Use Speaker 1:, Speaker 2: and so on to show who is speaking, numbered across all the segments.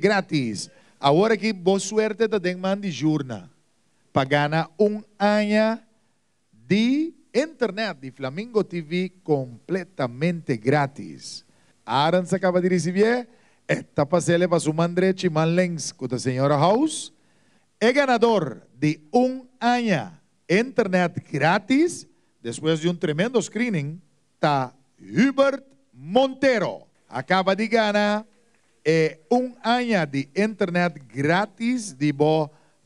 Speaker 1: gratis. Agora que boa suerte te man de jornada para ganhar um ano de internet de Flamingo TV completamente gratis. Aran se acaba de receber esta pasele para su mandre Chiman Lenz con la señora House. Es ganador de un año internet gratis después de un tremendo screening está Hubert Montero. Acaba de ganar Eh, un año de internet gratis de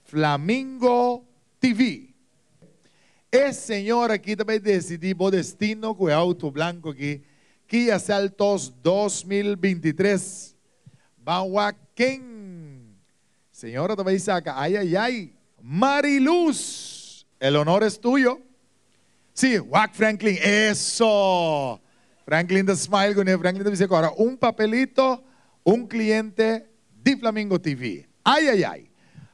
Speaker 1: Flamingo TV. Es, señor aquí también decidió bo destino con auto blanco aquí, que hace saltos 2023. Banhuaquén. Señora también saca, ay, ay, ay. Mariluz, el honor es tuyo. Sí, Wack Franklin, eso. Franklin the Smile, Franklin dice ahora Un papelito un cliente de Flamingo TV. ¡Ay, ay, ay!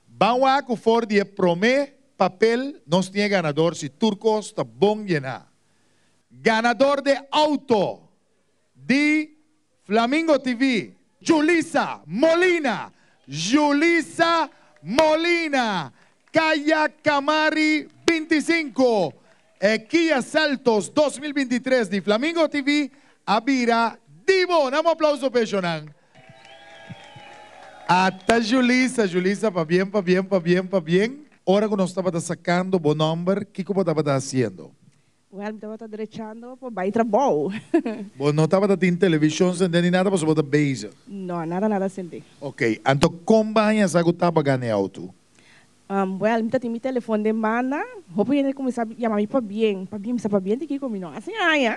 Speaker 1: Vamos a cufor de promé papel Nos tiene ganador si turcos está Ganador de auto de Flamingo TV, Julisa Molina. Julissa Molina, Calla Camari 25, Equia Saltos 2023 de Flamingo TV, Abira Divo. aplauso para Até Julissa, Julissa, para bem para bem para bem para bem ora que nos estaba sacando buen nombre, ¿qué como fazendo?
Speaker 2: O Well, estava derechando para para
Speaker 1: trabalho. Bom, não estava em televisão, sem nem nada, você estava base.
Speaker 2: Não, nada, nada, senti.
Speaker 1: Ok, então como vai a sagutar para ganhar auto?
Speaker 2: um, well, me tem meu telefone de mana, roupa ele começar a chamar me para bem, para bem, para bem, tem que combinar assim, ai,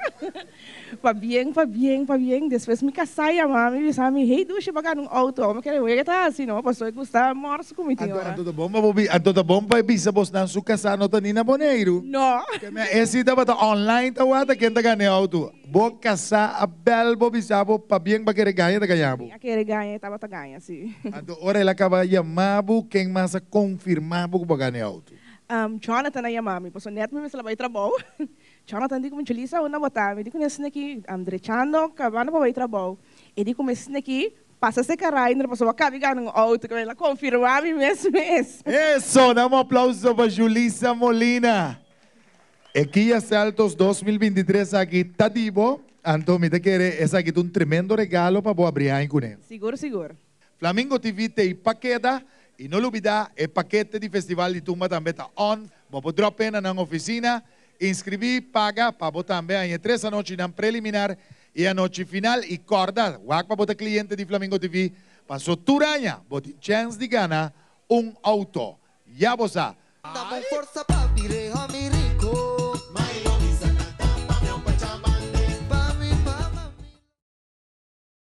Speaker 2: para bem, para bem, para bem, depois me casar a amar, me pensar, me rei do chip um auto, mas quero ver vou tá assim, não, passou e custar morso comigo agora. Anto
Speaker 1: da bomba, bobi, anto da bomba, e bisa bos na sua casa, não tá nem na boneiro. Não. Esse tá online, tá o ata, quem tá ganhando auto. Vos casar a belbo bisabo para bem para que reganha da ganhabo.
Speaker 2: A que reganha estava tá ganha, sim. Então,
Speaker 1: ora ela acaba mabu quem mais confirmava que ganha alto.
Speaker 2: Um, Jonathan aí mami, posso neto me se ela vai trabalho. Jonathan digo me Julissa, eu não botar, me digo nesse aqui, am drechando, acabando para vai trabalho. E digo me esse aqui, passa esse caralho, não passou a cabigar no auto que ela confirmava mesmo mesmo. Isso, dá um aplauso para Julissa
Speaker 1: Molina. Equia altos 2023 aquí está divo. Antomi, te quiere Es aquí un tremendo regalo para abrir en Cune.
Speaker 2: Seguro, seguro.
Speaker 1: Flamingo TV y paqueta. y no olvida el paquete de Festival de Tumba también está on. Vou pena en la oficina. Inscribí, paga, para también tres Em tres en na preliminar y a final. Y corda, guac para poder cliente de Flamingo TV. Passou turanha, bote chance de ganar un auto. Ya bossa. forza para